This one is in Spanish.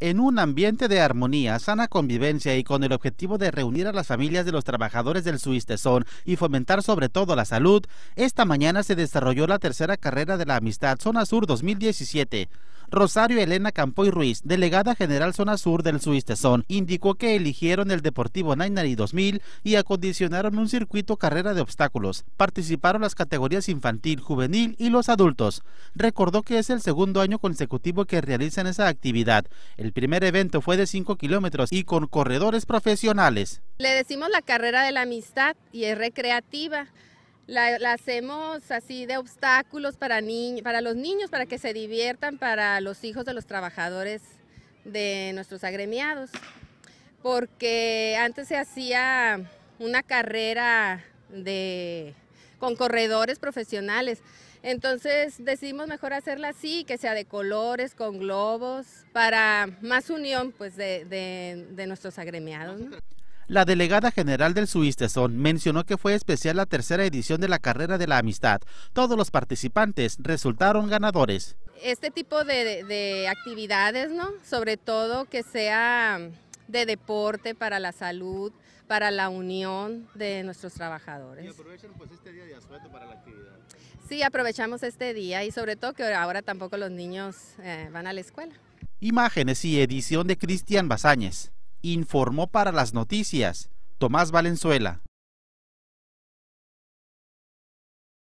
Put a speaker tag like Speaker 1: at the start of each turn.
Speaker 1: en un ambiente de armonía, sana convivencia y con el objetivo de reunir a las familias de los trabajadores del Suistezón y fomentar sobre todo la salud, esta mañana se desarrolló la tercera carrera de la Amistad Zona Sur 2017 Rosario Elena Campoy Ruiz, delegada general Zona Sur del Suistezón, indicó que eligieron el Deportivo Nainari 2000 y acondicionaron un circuito carrera de obstáculos. Participaron las categorías infantil, juvenil y los adultos. Recordó que es el segundo año consecutivo que realizan esa actividad. El primer evento fue de 5 kilómetros y con corredores profesionales.
Speaker 2: Le decimos la carrera de la amistad y es recreativa. La, hacemos así de obstáculos para, ni, para los niños, para que se diviertan, para los hijos de los trabajadores de nuestros agremiados. Porque antes se hacía una carrera de, con corredores profesionales. Entonces decidimos mejor hacerla así, que sea de colores, con globos, para más unión pues, de, nuestros agremiados.
Speaker 1: La delegada general del Suistezón mencionó que fue especial la tercera edición de la carrera de la amistad. Todos los participantes resultaron ganadores.
Speaker 2: Este tipo de, actividades, ¿no? Sobre todo que sea de deporte, para la salud, para la unión de nuestros trabajadores. Y
Speaker 1: aprovechan pues, este día de asueto para la actividad.
Speaker 2: Sí, aprovechamos este día y sobre todo que ahora tampoco los niños eh, van a la escuela.
Speaker 1: Imágenes y edición de Cristian Bazáñez. Informó para las noticias Tomás Valenzuela.